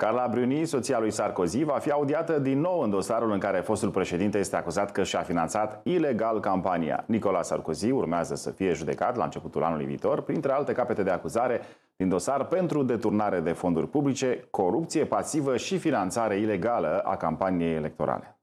Carla Bruni, soția lui Sarkozy, va fi audiată din nou în dosarul în care fostul președinte este acuzat că și-a finanțat ilegal campania. Nicola Sarkozy urmează să fie judecat la începutul anului viitor, printre alte capete de acuzare din dosar pentru deturnare de fonduri publice, corupție pasivă și finanțare ilegală a campaniei electorale.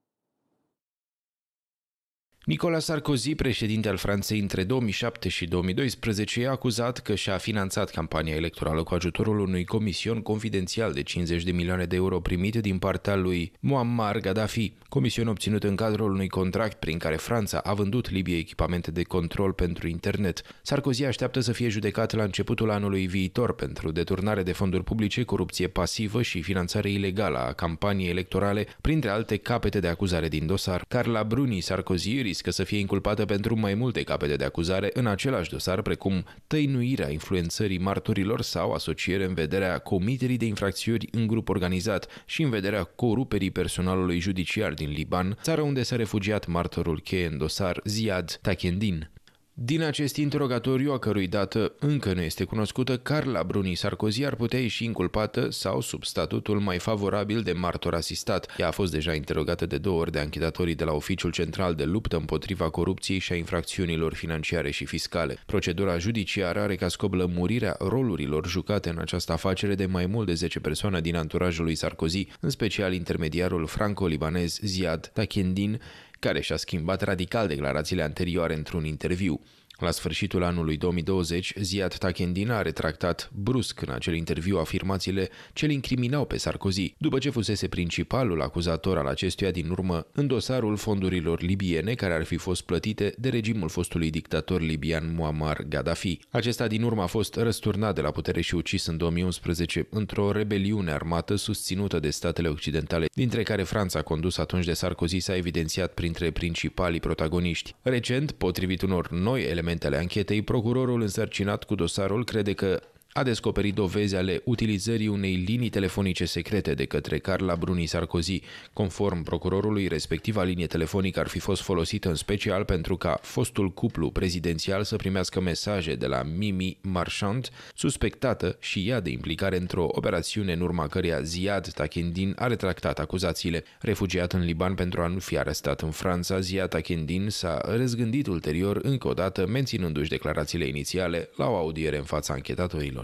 Nicolas Sarkozy, președinte al Franței între 2007 și 2012, a acuzat că și-a finanțat campania electorală cu ajutorul unui comision confidențial de 50 de milioane de euro primit din partea lui Muammar Gaddafi, comision obținut în cadrul unui contract prin care Franța a vândut Libiei echipamente de control pentru internet. Sarkozy așteaptă să fie judecat la începutul anului viitor pentru deturnare de fonduri publice, corupție pasivă și finanțare ilegală a campaniei electorale, printre alte capete de acuzare din dosar. Carla Bruni Sarkozy riscă să fie inculpată pentru mai multe capete de acuzare în același dosar, precum tăinuirea influențării martorilor sau asociere în vederea comiterii de infracțiuni în grup organizat și în vederea coruperii personalului judiciar din Liban, țară unde s-a refugiat martorul cheie în dosar Ziad Takendin. Din acest interogatoriu, a cărui dată încă nu este cunoscută, Carla Bruni Sarkozy ar putea ieși inculpată sau sub statutul mai favorabil de martor asistat. Ea a fost deja interogată de două ori de anchetatorii de la Oficiul Central de Luptă împotriva corupției și a infracțiunilor financiare și fiscale. Procedura judiciară are ca scop lămurirea rolurilor jucate în această afacere de mai mult de 10 persoane din anturajul lui Sarkozy, în special intermediarul franco-libanez Ziad Takendin care și-a schimbat radical declarațiile anterioare într-un interviu. La sfârșitul anului 2020, Ziad Takendin a retractat brusc în acel interviu afirmațiile ce îl incriminau pe Sarkozy, după ce fusese principalul acuzator al acestuia din urmă în dosarul fondurilor libiene care ar fi fost plătite de regimul fostului dictator libian Muammar Gaddafi. Acesta din urmă a fost răsturnat de la putere și ucis în 2011 într-o rebeliune armată susținută de statele occidentale, dintre care Franța, condus atunci de Sarkozy, s-a evidențiat printre principalii protagoniști. Recent, potrivit unor noi elemente elementele anchetei, procurorul însărcinat cu dosarul crede că a descoperit dovezi ale utilizării unei linii telefonice secrete de către Carla Bruni Sarkozy. Conform procurorului, respectiva linie telefonică ar fi fost folosită în special pentru ca fostul cuplu prezidențial să primească mesaje de la Mimi Marchand, suspectată și ea de implicare într-o operațiune în urma căreia Ziad Takendin a retractat acuzațiile. Refugiat în Liban pentru a nu fi arestat în Franța, Ziad Takendin s-a răzgândit ulterior încă o dată, menținându-și declarațiile inițiale la o audiere în fața anchetatorilor.